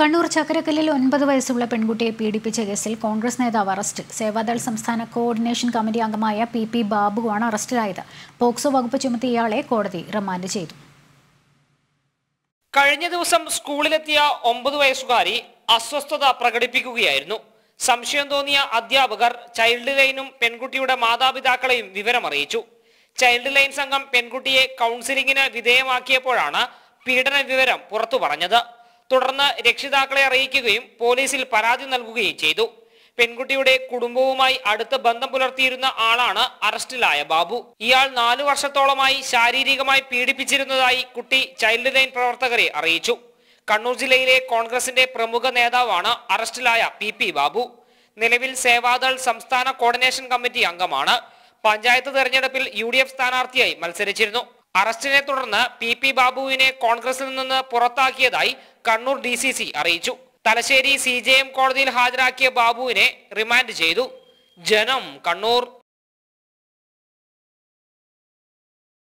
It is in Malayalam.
കണ്ണൂർ ചക്കരക്കല്ലിൽ ഒൻപത് വയസ്സുള്ള പെൺകുട്ടിയെ പീഡിപ്പിച്ച കേസിൽ കോൺഗ്രസ് നേതാവ് അറസ്റ്റ് സേവാദൾ സംസ്ഥാന കോർഡിനേഷൻ കമ്മിറ്റി അംഗമായ പി പി ബാബുവാണ് അറസ്റ്റിലായത് പോക്സോ വകുപ്പ് ചുമത്തി ഇയാളെ കോടതി റിമാൻഡ് ചെയ്തു കഴിഞ്ഞ ദിവസം സ്കൂളിലെത്തിയ ഒമ്പത് വയസ്സുകാരി അസ്വസ്ഥത പ്രകടിപ്പിക്കുകയായിരുന്നു സംശയം തോന്നിയ അധ്യാപകർ ചൈൽഡ് ലൈനും പെൺകുട്ടിയുടെ മാതാപിതാക്കളെയും വിവരമറിയിച്ചു ചൈൽഡ് ലൈൻ സംഘം പെൺകുട്ടിയെ കൗൺസിലിംഗിന് വിധേയമാക്കിയപ്പോഴാണ് പീഡന വിവരം പുറത്തു പറഞ്ഞത് തുടർന്ന് രക്ഷിതാക്കളെ അറിയിക്കുകയും പോലീസിൽ പരാതി നൽകുകയും ചെയ്തു പെൺകുട്ടിയുടെ കുടുംബവുമായി അടുത്ത ബന്ധം പുലർത്തിയിരുന്ന ആളാണ് അറസ്റ്റിലായ ബാബു ഇയാൾ നാലു വർഷത്തോളമായി ശാരീരികമായി പീഡിപ്പിച്ചിരുന്നതായി കുട്ടി ചൈൽഡ് ലൈൻ പ്രവർത്തകരെ അറിയിച്ചു കണ്ണൂർ ജില്ലയിലെ കോൺഗ്രസിന്റെ പ്രമുഖ നേതാവാണ് അറസ്റ്റിലായ പി പി ബാബു നിലവിൽ സേവാദൾ സംസ്ഥാന കോർഡിനേഷൻ കമ്മിറ്റി അംഗമാണ് പഞ്ചായത്ത് തെരഞ്ഞെടുപ്പിൽ യു ഡി എഫ് സ്ഥാനാർത്ഥിയായി മത്സരിച്ചിരുന്നു അറസ്റ്റിനെ തുടർന്ന് പി പി ബാബുവിനെ കോൺഗ്രസിൽ നിന്ന് പുറത്താക്കിയതായി കണ്ണൂർ ഡി അറിയിച്ചു തലശ്ശേരി സി കോടതിയിൽ ഹാജരാക്കിയ ബാബുവിനെ റിമാൻഡ് ചെയ്തു ജനം കണ്ണൂർ